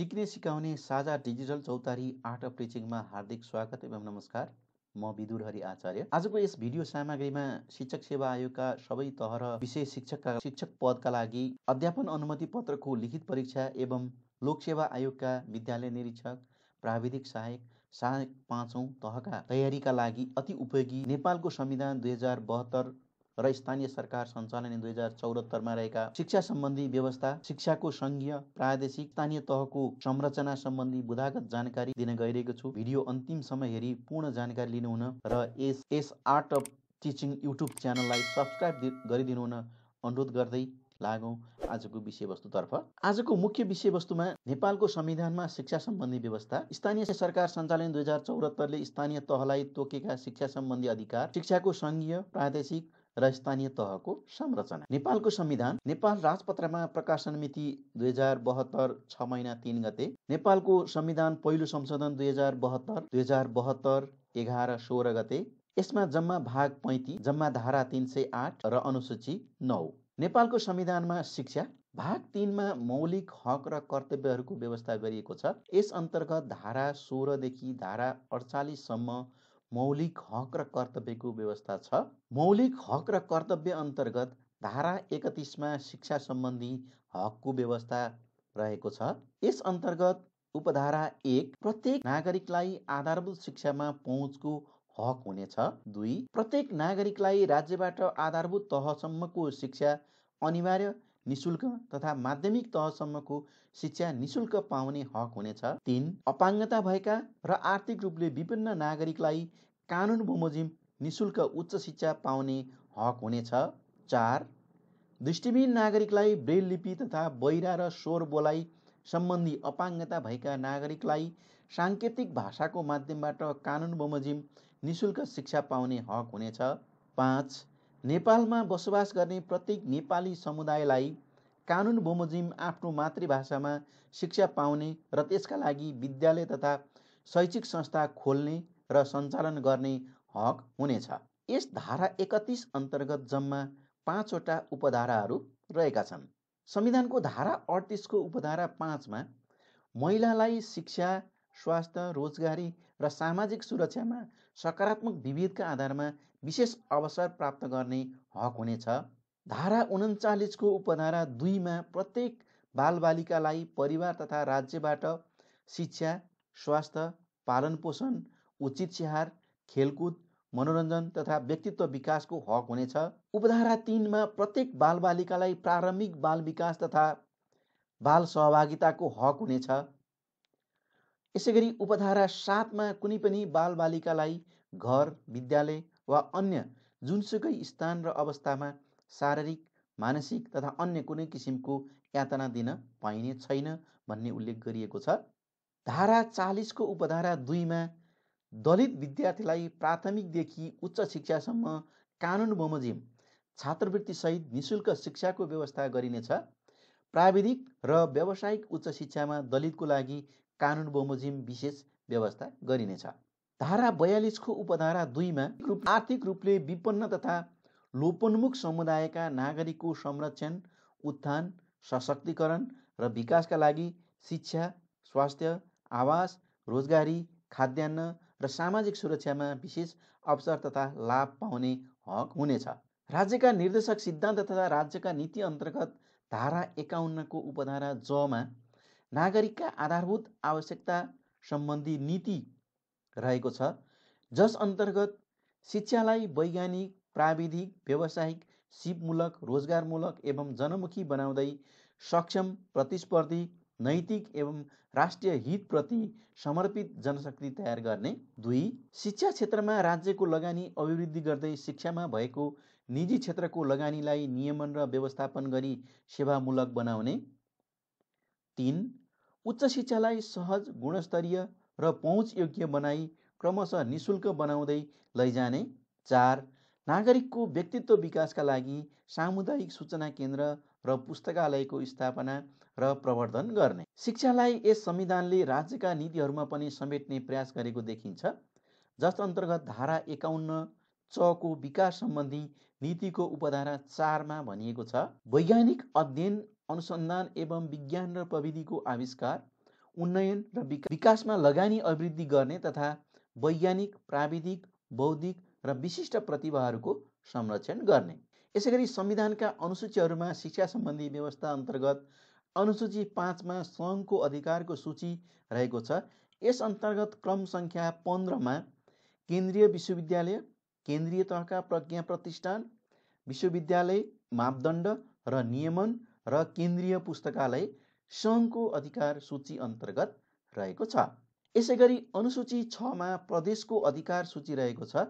सिक्ने सिकाउने साझा डिजिटल चौतारी आर्ट अफ टिचिङमा हार्दिक स्वागत एवं नमस्कार म विदुर हरि आचार्य आजको यस भिडियो सामग्रीमा शिक्षक सेवा आयोगका सबै तह र विशेष शिक्षकका शिक्षक पदका लागि अध्यापन अनुमति पत्रको लिखित परीक्षा एवं लोकसेवा आयोगका विद्यालय निरीक्षक प्राविधिक सहायक सहायक पाँचौँ तहका तयारीका लागि अति उपयोगी नेपालको संविधान दुई हजार बहत्तर र स्थानीय सरकार सञ्चालन दुई हजार चौहत्तरमा रहेका शिक्षा सम्बन्धी व्यवस्था शिक्षाको संघीय प्रादेशिक स्थानीय तहको संरचना सम्बन्धी बुधागत जानकारी दिन गइरहेको छु भिडियो अन्तिम समय हेरी पूर्ण जानकारी लिनुहुन र S S art of teaching YouTube च्यानललाई सब्सक्राइब गरिदिनुहुन अनुरोध गर्दै लागौँ आजको विषयवस्तुतर्फ आजको मुख्य विषयवस्तुमा नेपालको संविधानमा शिक्षा सम्बन्धी व्यवस्था स्थानीय सरकार सञ्चालन दुई हजार चौहत्तरले स्थानीय तहलाई तोकेका शिक्षा सम्बन्धी अधिकार शिक्षाको संघीय प्रादेशिक र स्थानीय तहको संरचना नेपालको संविधान नेपाल राजपत्रमा प्रकाशन मिति दुई हजार बहत्तर छ महिना तिन गते नेपालको संविधान पहिलो संशोधन दुई हजार बहत्तर दुई हजार बहत्तर एघार सोह्र गते यसमा जम्मा भाग पैँतिस जम्मा धारा तिन सय आठ र अनुसूची नौ नेपालको संविधानमा शिक्षा भाग तिनमा मौलिक हक र कर्तव्यहरूको व्यवस्था गरिएको छ यस अन्तर्गत धारा सोह्रदेखि धारा अडचालिससम्म मौलिक हक र कर्तव्यको व्यवस्था छ मौलिक हक र कर्तव्य अन्तर्गत धारा एकतिसमा शिक्षा सम्बन्धी हकको व्यवस्था रहेको छ यस अन्तर्गत उपधारा एक प्रत्येक नागरिकलाई आधारभूत शिक्षामा पहुँचको हक हुनेछ दुई प्रत्येक नागरिकलाई राज्यबाट आधारभूत तहसम्मको शिक्षा अनिवार्य निशुल्क तथा माध्यमिक तहसम्मको शिक्षा निशुल्क पाउने हक हुनेछ तिन अपाङ्गता भएका र आर्थिक रूपले विभिन्न नागरिकलाई कानुन बमोजिम निशुल्क उच्च शिक्षा पाउने हक हुनेछ चार दृष्टिबिन नागरिकलाई ब्रेल लिपि तथा बहिरा र स्वर बोलाइ सम्बन्धी अपाङ्गता भएका नागरिकलाई साङ्केतिक भाषाको माध्यमबाट कानुन बमोजिम निशुल्क शिक्षा पाउने हक हुनेछ पाँच नेपालमा बसोबास गर्ने प्रत्येक नेपाली समुदायलाई कानुन बमोजिम आफ्नो मातृभाषामा शिक्षा पाउने र त्यसका लागि विद्यालय तथा शैक्षिक संस्था खोल्ने र सञ्चालन गर्ने हक हुनेछ यस धारा एकतिस अन्तर्गत जम्मा पाँचवटा उपधाराहरू रहेका छन् संविधानको धारा अडतिसको उपधारा पाँचमा महिलालाई शिक्षा स्वास्थ्य रोजगारी र सामाजिक सुरक्षामा सकारात्मक विभेदका आधारमा विशेष अवसर प्राप्त गर्ने हक हुनेछ धारा उन्चालिसको उपधारा दुईमा प्रत्येक बालबालिकालाई परिवार तथा राज्यबाट शिक्षा स्वास्थ्य पालन पोषण उचित स्याहार खेलकुद मनोरञ्जन तथा व्यक्तित्व विकासको हक हुनेछ उपधारा तिनमा प्रत्येक बालबालिकालाई प्रारम्भिक बाल विकास तथा बाल सहभागिताको हक हुनेछ यसै गरी उपधारा सातमा कुनै पनि बालबालिकालाई घर विद्यालय वा अन्य जुनसुकै स्थान र अवस्थामा शारीरिक मानसिक तथा अन्य कुनै किसिमको यातना दिन पाइने छैन भन्ने उल्लेख गरिएको छ धारा चालिसको उपधारा दुईमा दलित विद्यार्थीलाई प्राथमिकदेखि उच्च शिक्षासम्म कानुन बमोजिम छात्रवृत्तिसहित निशुल्क शिक्षाको व्यवस्था गरिनेछ प्राविधिक र व्यावसायिक उच्च शिक्षामा दलितको लागि कानुन बमोजिम विशेष व्यवस्था गरिनेछ धारा बयालिसको उपधारा दुईमा आर्थिक रूपले विपन्न तथा लोपोन्मुख समुदायका नागरिकको संरक्षण उत्थान सशक्तिकरण र विकासका लागि शिक्षा स्वास्थ्य आवास रोजगारी खाद्यान्न र सामाजिक सुरक्षामा विशेष अवसर तथा लाभ पाउने हक हुनेछ राज्यका निर्देशक सिद्धान्त तथा राज्यका नीति अन्तर्गत धारा एकाउन्नको उपधारा जमा नागरिकका आधारभूत आवश्यकता सम्बन्धी नीति रहेको छ जस अन्तर्गत शिक्षालाई वैज्ञानिक प्राविधिक व्यावसायिक सिपमूलक रोजगारमूलक एवं जनमुखी बनाउँदै सक्षम प्रतिस्पर्धी नैतिक एवं राष्ट्रिय हितप्रति समर्पित जनशक्ति तयार गर्ने दुई शिक्षा क्षेत्रमा राज्यको लगानी अभिवृद्धि गर्दै शिक्षामा भएको निजी क्षेत्रको लगानीलाई नियमन र व्यवस्थापन गरी सेवामूलक बनाउने तिन उच्च शिक्षालाई सहज गुणस्तरीय र पहुँच योग्य बनाई क्रमशः निशुल्क बनाउँदै लैजाने चार नागरिकको व्यक्तित्व विकासका लागि सामुदायिक सूचना केन्द्र र पुस्तकालयको स्थापना र प्रवर्धन गर्ने शिक्षालाई यस संविधानले राज्यका नीतिहरूमा पनि समेट्ने प्रयास गरेको देखिन्छ जस अन्तर्गत धारा एकाउन्न चको विकास सम्बन्धी नीतिको उपधारा चारमा भनिएको छ वैज्ञानिक अध्ययन अनुसन्धान एवं विज्ञान र प्रविधिको आविष्कार उन्नयन र विकासमा लगानी अभिवृद्धि गर्ने तथा वैज्ञानिक प्राविधिक बौद्धिक र विशिष्ट प्रतिभाहरूको संरक्षण गर्ने यसै गरी संविधानका अनुसूचीहरूमा शिक्षा सम्बन्धी व्यवस्था अन्तर्गत अनुसूची पाँचमा सङ्घको अधिकारको सूची रहेको छ यस अन्तर्गत क्रम सङ्ख्या पन्ध्रमा केन्द्रीय विश्वविद्यालय केन्द्रीय तहका प्रज्ञा प्रतिष्ठान विश्वविद्यालय मापदण्ड र नियमन र केन्द्रीय पुस्तकालय सङ्घको अधिकार सूची अन्तर्गत रहेको छ यसै गरी अनुसूची छमा प्रदेशको अधिकार सूची रहेको छ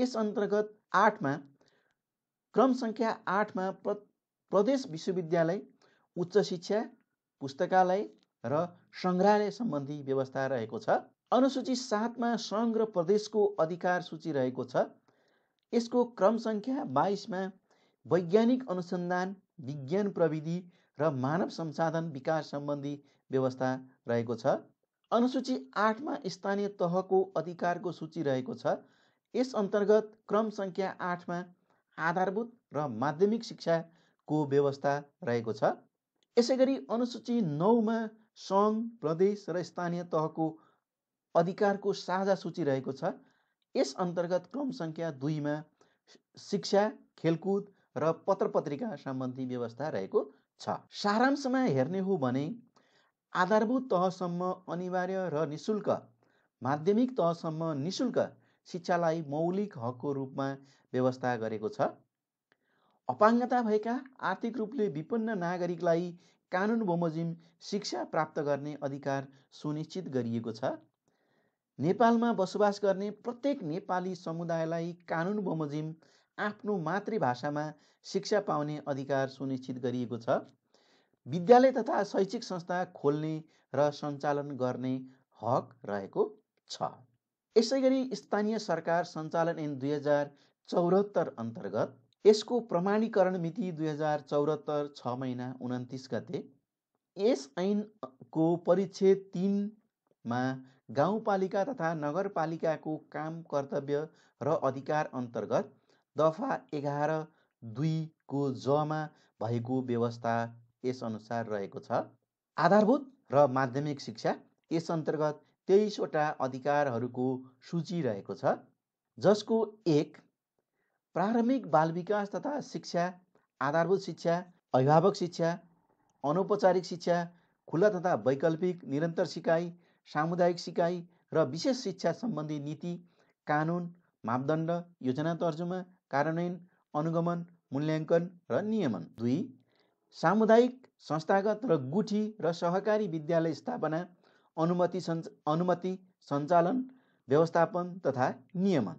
यस अन्तर्गत आठमा क्रम सङ्ख्या आठमा प्र प्रदेश विश्वविद्यालय उच्च शिक्षा पुस्तकालय र सङ्ग्रहालय सम्बन्धी व्यवस्था रहेको छ अनुसूची सातमा सङ्घ र प्रदेशको अधिकार सूची रहेको छ यसको क्रम सङ्ख्या बाइसमा वैज्ञानिक अनुसन्धान विज्ञान प्रविधि र मानव संसाधन विकास सम्बन्धी व्यवस्था रहेको छ अनुसूची आठमा स्थानीय तहको अधिकारको सूची रहेको छ यस अन्तर्गत क्रम सङ्ख्या आठमा आधारभूत र माध्यमिक शिक्षाको व्यवस्था रहेको छ यसै गरी अनुसूची नौमा सङ्घ प्रदेश र स्थानीय तहको अधिकारको साझा सूची रहेको छ यस अन्तर्गत क्रम सङ्ख्या दुईमा शिक्षा खेलकुद र पत्र पत्रिका सम्बन्धी व्यवस्था रहेको छ सारांशमा हेर्ने हो भने आधारभूत तहसम्म अनिवार्य र निशुल्क माध्यमिक तहसम्म निशुल्क शिक्षालाई मौलिक हकको रूपमा व्यवस्था गरेको छ अपाङ्गता भएका आर्थिक रूपले विपन्न नागरिकलाई कानुन बमोजिम शिक्षा प्राप्त गर्ने अधिकार सुनिश्चित गरिएको छ नेपालमा बसोबास गर्ने प्रत्येक नेपाली समुदायलाई कानुन बमोजिम आफ्नो मातृभाषामा शिक्षा पाउने अधिकार सुनिश्चित गरिएको छ विद्यालय तथा शैक्षिक संस्था खोल्ने र सञ्चालन गर्ने हक रहेको छ यसै गरी स्थानीय सरकार सञ्चालन ऐन दुई हजार चौहत्तर अन्तर्गत यसको प्रमाणीकरण मिति दुई हजार चौहत्तर छ महिना उन्तिस गते यस ऐनको परिच्छेद तिनमा गाउँपालिका तथा नगरपालिकाको काम कर्तव्य र अधिकार अन्तर्गत दफा एघार दुईको जमा भएको व्यवस्था यसअनुसार रहेको छ आधारभूत र माध्यमिक शिक्षा यस अन्तर्गत तेइसवटा अधिकारहरूको सूची रहेको छ जसको एक प्रारम्भिक बाल विकास तथा शिक्षा आधारभूत शिक्षा अभिभावक शिक्षा अनौपचारिक शिक्षा खुला तथा वैकल्पिक निरन्तर सिकाइ सामुदायिक सिकाइ र विशेष शिक्षा सम्बन्धी नीति कानुन मापदण्ड योजना तर्जुमा कार्यान्वयन अनुगमन मूल्याङ्कन र नियमन दुई सामुदायिक संस्थागत र गुठी र सहकारी विद्यालय स्थापना अनुमति सञ्च अनुमति सञ्चालन व्यवस्थापन तथा नियमन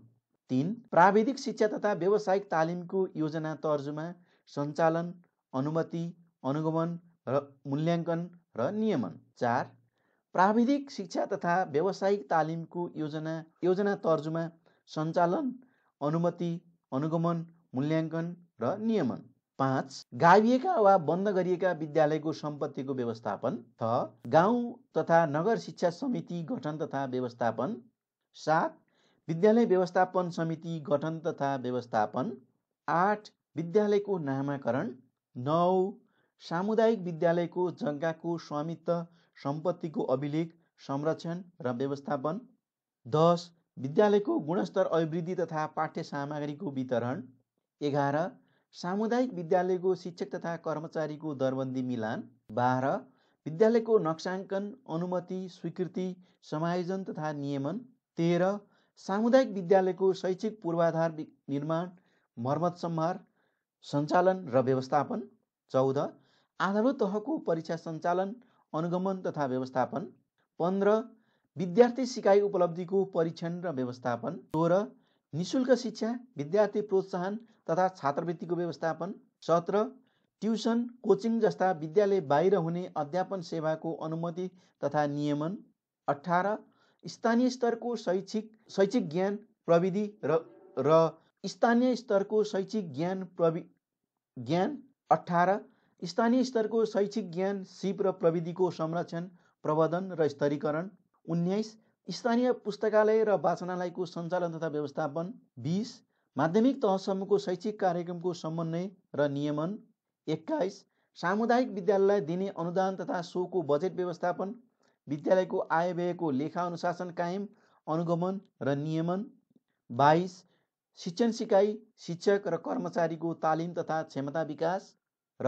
तिन प्राविधिक शिक्षा तथा व्यावसायिक तालिमको योजना तर्जुमा सञ्चालन अनुमति अनुगमन र मूल्याङ्कन र नियमन चार प्राविधिक शिक्षा तथा व्यावसायिक तालिमको योजना योजना तर्जुमा सञ्चालन अनुमति अनुगमन मूल्याङ्कन र नियमन पाँच गाविएका वा बन्द गरिएका विद्यालयको सम्पत्तिको व्यवस्थापन छ गाउँ तथा नगर शिक्षा समिति गठन तथा व्यवस्थापन सात विद्यालय व्यवस्थापन समिति गठन तथा व्यवस्थापन आठ विद्यालयको नामाकरण नौ सामुदायिक विद्यालयको जग्गाको स्वामित्व सम्पत्तिको अभिलेख संरक्षण र व्यवस्थापन दस विद्यालयको गुणस्तर अभिवृद्धि तथा पाठ्य सामग्रीको वितरण एघार सामुदायिक विद्यालयको शिक्षक तथा कर्मचारीको दरबन्दी मिलान बाह्र विद्यालयको नक्साङ्कन अनुमति स्वीकृति समायोजन तथा नियमन तेह्र सामुदायिक विद्यालयको शैक्षिक पूर्वाधार निर्माण मर्मत सम्हार सञ्चालन र व्यवस्थापन चौध आधारभूत तहको परीक्षा सञ्चालन अनुगमन तथा व्यवस्थापन पन्ध्र विद्यार्थी सिकाइ उपलब्धिको परीक्षण र व्यवस्थापन सोह्र निशुल्क शिक्षा विद्यार्थी प्रोत्साहन तथा छात्रवृत्तिको व्यवस्थापन सत्र ट्युसन कोचिङ जस्ता विद्यालय बाहिर हुने अध्यापन सेवाको अनुमति तथा नियमन अठार स्थानीय स्तरको शैक्षिक शैक्षिक ज्ञान प्रविधि र र स्थानीय स्तरको शैक्षिक ज्ञान प्रवि ज्ञान अठार स्थानीय स्तरको शैक्षिक ज्ञान सिप र प्रविधिको संरक्षण प्रबन्धन र स्तरीकरण उन्नाइस स्थानीय पुस्तकालय र वाचनालयको सञ्चालन तथा व्यवस्थापन बिस माध्यमिक तहसम्मको शैक्षिक कार्यक्रमको समन्वय र नियमन एक्काइस सामुदायिक विद्यालयलाई दिने अनुदान तथा सोको बजेट व्यवस्थापन विद्यालयको आय व्ययको लेखा अनुशासन कायम अनुगमन र नियमन बाइस शिक्षण सिकाइ शिक्षक र कर्मचारीको तालिम तथा क्षमता विकास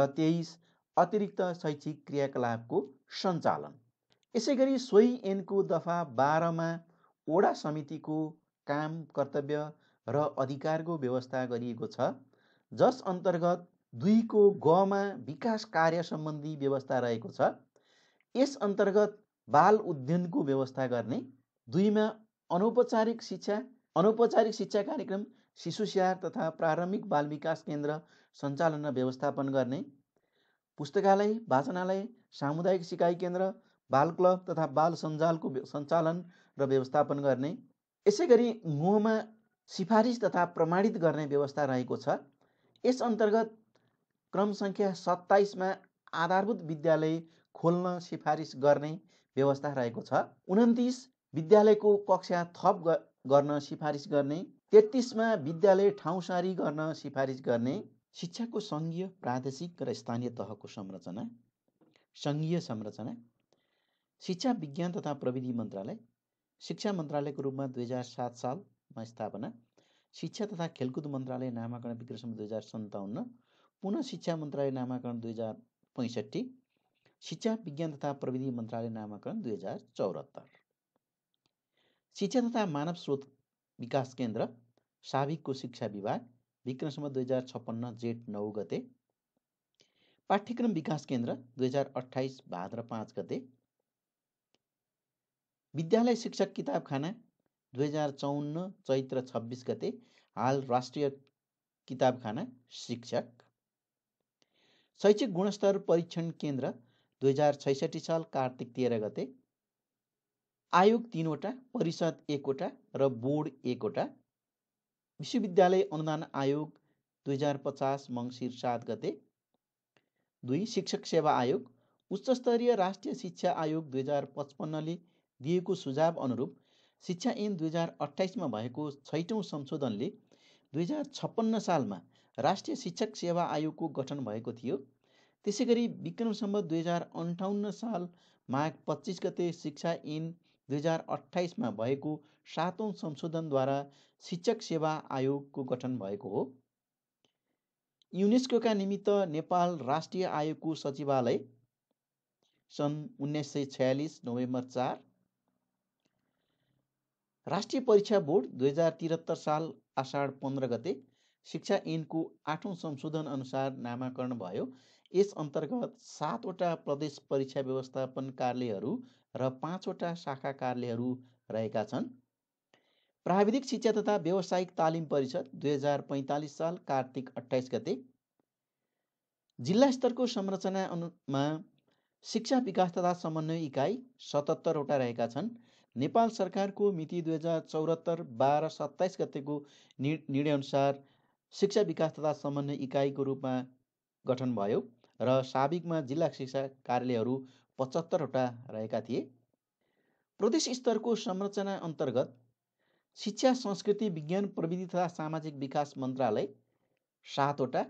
र तेइस अतिरिक्त शैक्षिक क्रियाकलापको सञ्चालन यसै गरी सोही ऐनको दफा बाह्रमा वडा समितिको काम कर्तव्य र अधिकारको व्यवस्था गरिएको छ जस अन्तर्गत दुईको गमा विकास कार्य सम्बन्धी व्यवस्था रहेको छ यस अन्तर्गत बाल उद्यानको व्यवस्था गर्ने दुईमा अनौपचारिक शिक्षा अनौपचारिक शिक्षा कार्यक्रम शिशु स्याहार तथा प्रारम्भिक बाल विकास केन्द्र सञ्चालन र व्यवस्थापन गर्ने पुस्तकालय वाचनालय सामुदायिक सिकाइ केन्द्र बाल क्लब तथा बाल सञ्जालको सञ्चालन र व्यवस्थापन गर्ने यसै गरी मोहमा सिफारिस तथा प्रमाणित गर्ने व्यवस्था रहेको छ यस अन्तर्गत क्रम सङ्ख्या सत्ताइसमा आधारभूत विद्यालय खोल्न सिफारिस गर्ने व्यवस्था रहेको छ उन्तिस विद्यालयको कक्षा थप गर्न सिफारिस गर्ने तेत्तिसमा विद्यालय ठाउँसारी गर्न सिफारिस गर्ने शिक्षाको सङ्घीय प्रादेशिक र स्थानीय तहको संरचना सङ्घीय संरचना शिक्षा विज्ञान तथा प्रविधि मन्त्रालय शिक्षा मन्त्रालयको रूपमा दुई हजार सात सालमा स्थापना शिक्षा तथा खेलकुद मन्त्रालय नामाकरण विकृसम्म दुई हजार सन्ताउन्न पुनः शिक्षा मन्त्रालय नामाकरण दुई हजार पैँसठी शिक्षा विज्ञान तथा प्रविधि मन्त्रालय नामाकरण दुई हजार चौहत्तर शिक्षा तथा मानव स्रोत विकास केन्द्र साविकको शिक्षा विभाग विक्रमसम्म दुई हजार छप्पन्न जेठ नौ गते पाठ्यक्रम विकास केन्द्र दुई हजार अठाइस भाद्र पाँच गते विद्यालय शिक्षक किताबखाना दुई हजार चौन्न चैत्र छब्बिस गते हाल राष्ट्रिय किताबखाना शिक्षक शैक्षिक गुणस्तर परीक्षण केन्द्र दुई हजार छैसठी साल कार्तिक तेह्र गते आयोग तिनवटा परिषद एकवटा र बोर्ड एकवटा विश्वविद्यालय अनुदान आयोग दुई हजार पचास मङ्सिर सात गते दुई शिक्षक सेवा आयोग उच्चस्तरीय राष्ट्रिय शिक्षा आयोग दुई हजार पचपन्नले दिएको सुझाव अनुरूप शिक्षा ऐन दुई हजार अठाइसमा भएको छैटौँ संशोधनले दुई हजार छप्पन्न सालमा राष्ट्रिय शिक्षक सेवा आयोगको गठन भएको थियो त्यसै गरी विक्रम सम्बत दुई हजार अन्ठाउन्न साल माघ पच्चिस गते शिक्षा ऐन दुई हजार अठाइसमा भएको सातौँ संशोधनद्वारा शिक्षक सेवा आयोगको गठन भएको हो युनेस्कोका निमित्त नेपाल राष्ट्रिय आयोगको सचिवालय सन् उन्नाइस सय छयालिस नोभेम्बर चार राष्ट्रिय परीक्षा बोर्ड दुई हजार त्रिहत्तर साल आषाढ पन्ध्र गते शिक्षा ऐनको आठौँ संशोधन अनुसार नामाकरण भयो यस अन्तर्गत सातवटा प्रदेश परीक्षा व्यवस्थापन कार्यालयहरू र पाँचवटा शाखा कार्यालयहरू रहेका छन् प्राविधिक शिक्षा तथा व्यावसायिक तालिम परिषद दुई हजार पैँतालिस साल कार्तिक अठाइस गते जिल्ला स्तरको संरचना अनुमा शिक्षा विकास तथा समन्वय इकाइ सतहत्तरवटा रहेका छन् नेपाल सरकारको मिति दुई हजार चौहत्तर बाह्र सत्ताइस गतेको नि निर्णयअनुसार शिक्षा विकास तथा समन्वय इकाइको रूपमा गठन भयो र साबिकमा जिल्ला शिक्षा कार्यालयहरू पचहत्तरवटा रहेका थिए प्रदेश स्तरको संरचना अन्तर्गत शिक्षा संस्कृति विज्ञान प्रविधि तथा सामाजिक विकास मन्त्रालय सातवटा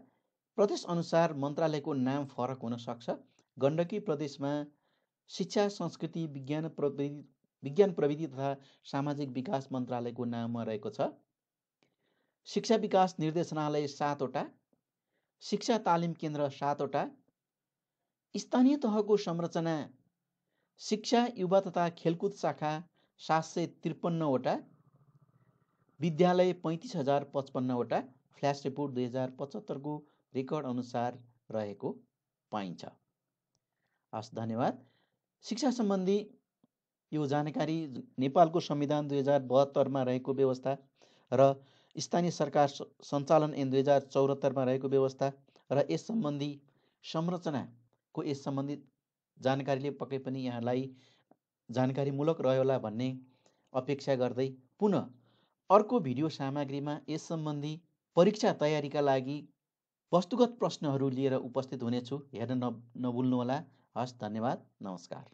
अनुसार मन्त्रालयको नाम फरक हुन सक्छ गण्डकी प्रदेशमा शिक्षा संस्कृति विज्ञान प्रविधि विज्ञान प्रविधि तथा सामाजिक विकास मन्त्रालयको नाममा रहेको छ शिक्षा विकास निर्देशनालय सातवटा शिक्षा तालिम केन्द्र सातवटा स्थानीय तहको संरचना शिक्षा युवा तथा खेलकुद शाखा सात सय त्रिपन्नवटा विद्यालय पैँतिस हजार पचपन्नवटा फ्ल्यास रिपोर्ट दुई हजार पचहत्तरको रेकर्ड अनुसार रहेको पाइन्छ हस् धन्यवाद शिक्षा सम्बन्धी यो जानकारी नेपालको संविधान दुई हजार बहत्तरमा रहेको व्यवस्था र स्थानीय सरकार सञ्चालन एन दुई हजार चौहत्तरमा रहेको व्यवस्था र यस सम्बन्धी संरचनाको यस सम्बन्धित जानकारीले पक्कै पनि यहाँलाई जानकारीमूलक रह्यो होला भन्ने अपेक्षा गर्दै पुनः अर्को भिडियो सामग्रीमा यस सम्बन्धी परीक्षा तयारीका लागि वस्तुगत प्रश्नहरू लिएर उपस्थित हुनेछु हेर्न न नभुल्नुहोला हस् धन्यवाद नमस्कार